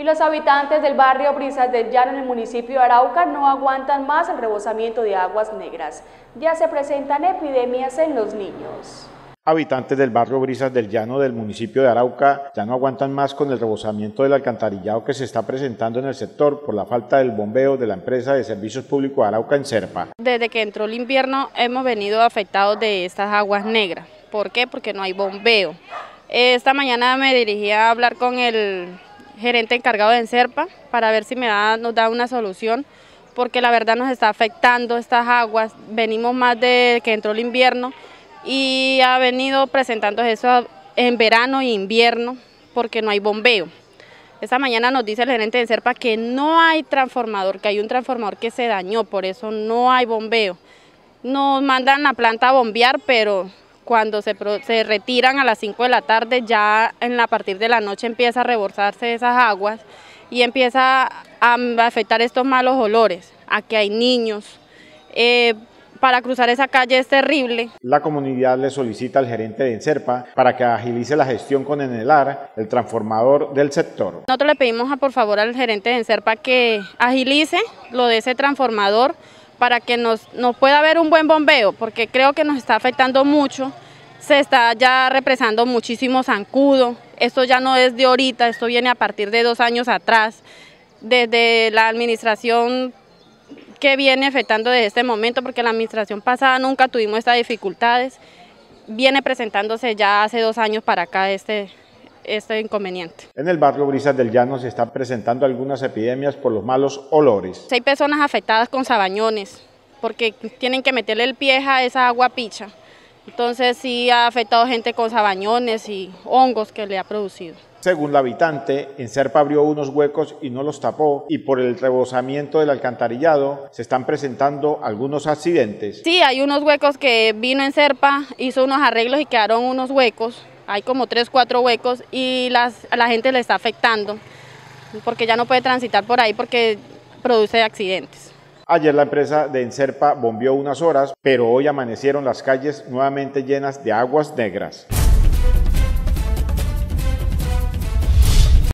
y los habitantes del barrio Brisas del Llano en el municipio de Arauca no aguantan más el rebosamiento de aguas negras. Ya se presentan epidemias en los niños. Habitantes del barrio Brisas del Llano del municipio de Arauca ya no aguantan más con el rebosamiento del alcantarillado que se está presentando en el sector por la falta del bombeo de la empresa de servicios públicos Arauca en Serpa. Desde que entró el invierno hemos venido afectados de estas aguas negras. ¿Por qué? Porque no hay bombeo. Esta mañana me dirigí a hablar con el gerente encargado de Encerpa para ver si me da, nos da una solución, porque la verdad nos está afectando estas aguas, venimos más de que entró el invierno y ha venido presentando eso en verano e invierno porque no hay bombeo. Esta mañana nos dice el gerente de Encerpa que no hay transformador, que hay un transformador que se dañó, por eso no hay bombeo. Nos mandan la planta a bombear, pero cuando se, retiran a las 5 de la tarde, ya en la, a partir de la noche empieza a reborsarse esas aguas y empieza a afectar estos malos olores. a que hay niños. Eh, para cruzar esa calle es terrible. La comunidad le solicita al gerente de Encerpa para que agilice la gestión con Enelar, el transformador del sector. Nosotros le pedimos por favor al gerente de Encerpa que agilice lo de ese transformador para que nos, pueda haber un buen bombeo, porque creo que nos está afectando mucho, se está ya represando muchísimo zancudo, esto ya no es de ahorita, esto viene a partir de dos años atrás, desde la administración que viene afectando desde este momento, porque la administración pasada nunca tuvimos estas dificultades, viene presentándose ya hace dos años para acá este, este inconveniente. En el barrio Brisas del Llano se están presentando algunas epidemias por los malos olores. Hay personas afectadas con sabañones porque tienen que meterle el pie a esa agua picha. Entonces sí ha afectado gente con sabañones y hongos que le ha producido. Según la habitante, en Serpa abrió unos huecos y no los tapó y por el rebosamiento del alcantarillado se están presentando algunos accidentes. Sí, hay unos huecos que vino en Serpa, hizo unos arreglos y quedaron unos huecos hay como tres, cuatro huecos y las, la gente le está afectando porque ya no puede transitar por ahí porque produce accidentes. Ayer la empresa de Enserpa bombió unas horas, pero hoy amanecieron las calles nuevamente llenas de aguas negras.